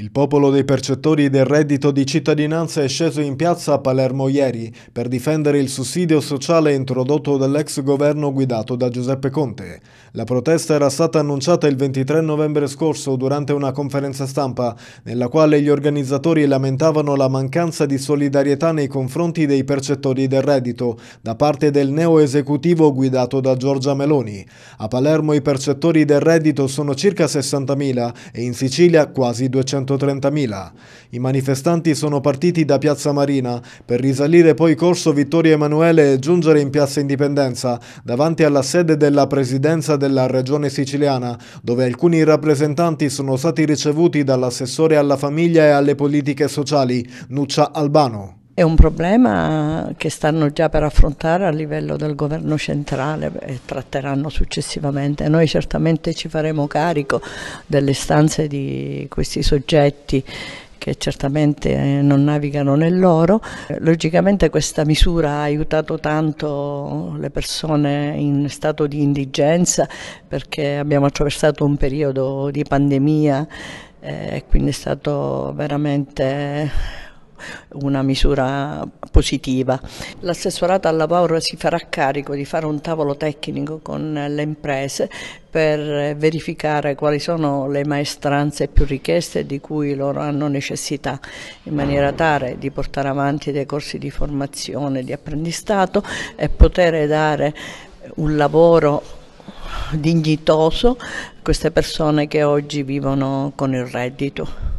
Il popolo dei percettori del reddito di cittadinanza è sceso in piazza a Palermo ieri per difendere il sussidio sociale introdotto dall'ex governo guidato da Giuseppe Conte. La protesta era stata annunciata il 23 novembre scorso durante una conferenza stampa nella quale gli organizzatori lamentavano la mancanza di solidarietà nei confronti dei percettori del reddito da parte del neo-esecutivo guidato da Giorgia Meloni. A Palermo i percettori del reddito sono circa 60.000 e in Sicilia quasi 200.000. 130.000. I manifestanti sono partiti da Piazza Marina per risalire poi corso Vittorio Emanuele e giungere in Piazza Indipendenza, davanti alla sede della Presidenza della Regione Siciliana, dove alcuni rappresentanti sono stati ricevuti dall'assessore alla famiglia e alle politiche sociali, Nuccia Albano è un problema che stanno già per affrontare a livello del governo centrale e tratteranno successivamente. Noi certamente ci faremo carico delle stanze di questi soggetti che certamente eh, non navigano nell'oro. Eh, logicamente questa misura ha aiutato tanto le persone in stato di indigenza perché abbiamo attraversato un periodo di pandemia eh, e quindi è stato veramente una misura positiva. L'assessorato alla Paura si farà carico di fare un tavolo tecnico con le imprese per verificare quali sono le maestranze più richieste di cui loro hanno necessità in maniera tale di portare avanti dei corsi di formazione, di apprendistato e poter dare un lavoro dignitoso a queste persone che oggi vivono con il reddito.